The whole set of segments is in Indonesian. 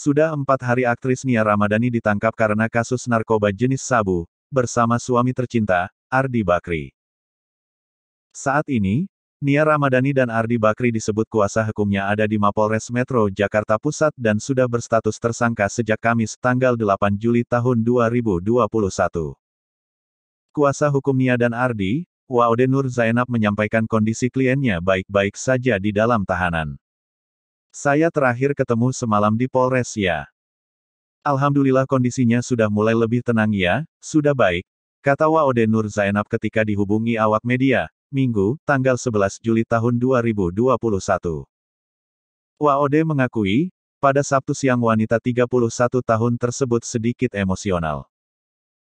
Sudah empat hari aktris Nia Ramadhani ditangkap karena kasus narkoba jenis sabu, bersama suami tercinta, Ardi Bakri. Saat ini, Nia Ramadhani dan Ardi Bakri disebut kuasa hukumnya ada di Mapolres Metro Jakarta Pusat dan sudah berstatus tersangka sejak Kamis tanggal 8 Juli tahun 2021. Kuasa hukum Nia dan Ardi, Waode Nur Zainab menyampaikan kondisi kliennya baik-baik saja di dalam tahanan. Saya terakhir ketemu semalam di Polres ya. Alhamdulillah kondisinya sudah mulai lebih tenang ya, sudah baik, kata Waode Nur Zainab ketika dihubungi awak media, Minggu, tanggal 11 Juli tahun 2021. Waode mengakui, pada Sabtu siang wanita 31 tahun tersebut sedikit emosional.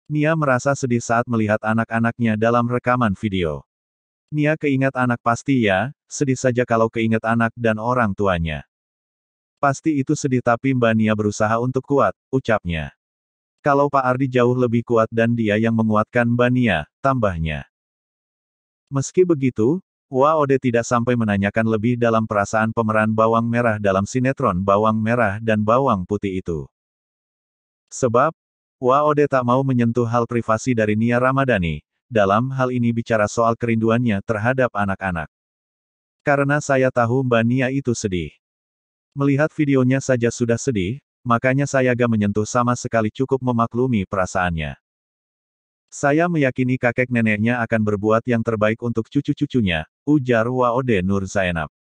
Nia merasa sedih saat melihat anak-anaknya dalam rekaman video. Nia keingat anak pasti ya, sedih saja kalau keingat anak dan orang tuanya. Pasti itu sedih tapi Mbak Nia berusaha untuk kuat, ucapnya. Kalau Pak Ardi jauh lebih kuat dan dia yang menguatkan Mbak Nia, tambahnya. Meski begitu, Waode tidak sampai menanyakan lebih dalam perasaan pemeran bawang merah dalam sinetron bawang merah dan bawang putih itu. Sebab, Waode tak mau menyentuh hal privasi dari Nia Ramadhani, dalam hal ini bicara soal kerinduannya terhadap anak-anak. Karena saya tahu Mbak Nia itu sedih. Melihat videonya saja sudah sedih, makanya saya gak menyentuh sama sekali cukup memaklumi perasaannya. Saya meyakini kakek neneknya akan berbuat yang terbaik untuk cucu-cucunya, ujar Waode Nur Zainab.